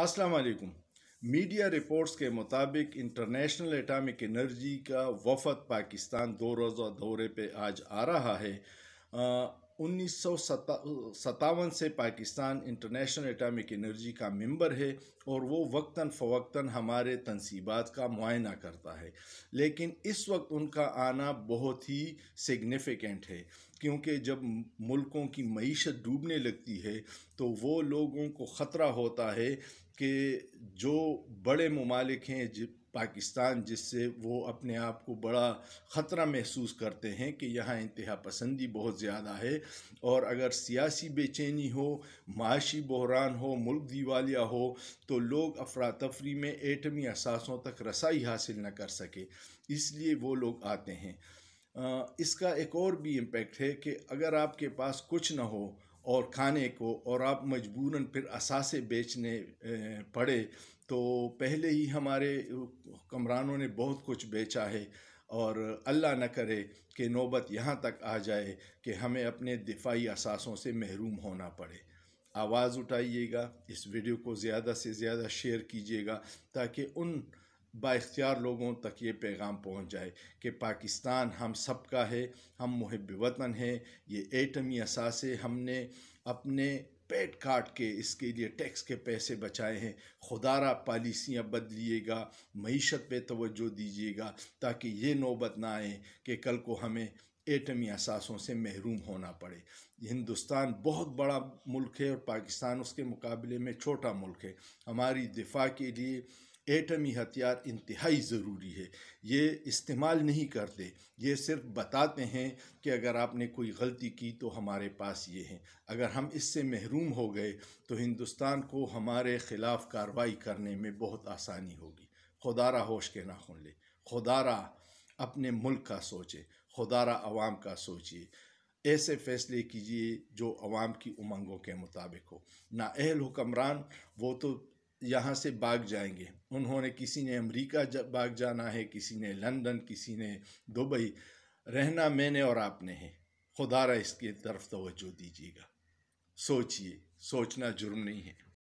अस्सलाम वालेकुम media reports के मुताबिक इंटरनेशनल एटॉमिक एनर्जी का वफद पाकिस्तान दो रोज़ा दौरे पे आज आ रहा है उन्नीस सतावन से पाकिस्तान इंटरनेशनल एटॉमिक एनर्जी का मेंबर है और वो वक्ता फ़वक्ता हमारे तनसीबात का मुआयना करता है लेकिन इस वक्त उनका आना बहुत ही सिग्निफिकेंट है क्योंकि जब मुल्कों की मीशत डूबने लगती है तो वो लोगों को ख़तरा होता है कि जो बड़े ममालिक हैं पाकिस्तान जिससे वो अपने आप को बड़ा ख़तरा महसूस करते हैं कि यहाँ इंतहा पसंदी बहुत ज़्यादा है और अगर सियासी बेचैनी हो माशी बहरान हो मुल्क दिवालिया हो तो लोग अफरा तफरी में एटमी असासों तक रसाई हासिल न कर सके इसलिए वो लोग आते हैं इसका एक और भी इम्पेक्ट है कि अगर आपके पास कुछ ना हो और खाने को और आप मजबूरन फिर असासे बेचने पड़े तो पहले ही हमारे कमरानों ने बहुत कुछ बेचा है और अल्लाह न करे कि नौबत यहाँ तक आ जाए कि हमें अपने दिफाई असासों से महरूम होना पड़े आवाज़ उठाइएगा इस वीडियो को ज़्यादा से ज़्यादा शेयर कीजिएगा ताकि उन बाख्तियार लोगों तक ये पैगाम पहुंच जाए कि पाकिस्तान हम सब का है हम मुहब वतन हैं ये एटमी असासे हमने अपने पेट काट के इसके लिए टैक्स के पैसे बचाए हैं खुदारा पॉलिसियाँ बदलिएगा मीशत पे तवज्जो दीजिएगा ताकि ये नौबत ना आए कि कल को हमें एटमी असासों से महरूम होना पड़े हिंदुस्तान बहुत बड़ा मुल्क है और पाकिस्तान उसके मुकाबले में छोटा मुल्क है हमारी दिफा के लिए एटमी हथियार इंतहाई ज़रूरी है ये इस्तेमाल नहीं करते ये सिर्फ बताते हैं कि अगर आपने कोई गलती की तो हमारे पास ये हैं अगर हम इससे महरूम हो गए तो हिंदुस्तान को हमारे ख़िलाफ़ कार्रवाई करने में बहुत आसानी होगी खुदारा होश के नाखून ले खुदारा अपने मुल्क का सोचे खुदारा आवाम का सोचिए ऐसे फैसले कीजिए जो आवाम की उमंगों के मुताबिक हो अहल हुक्मरान वो तो यहाँ से भाग जाएंगे उन्होंने किसी ने अमेरिका भाग जाना है किसी ने लंदन किसी ने दुबई रहना मैंने और आपने है खुदा रहा इसके तरफ तोज्जो दीजिएगा सोचिए सोचना जुर्म नहीं है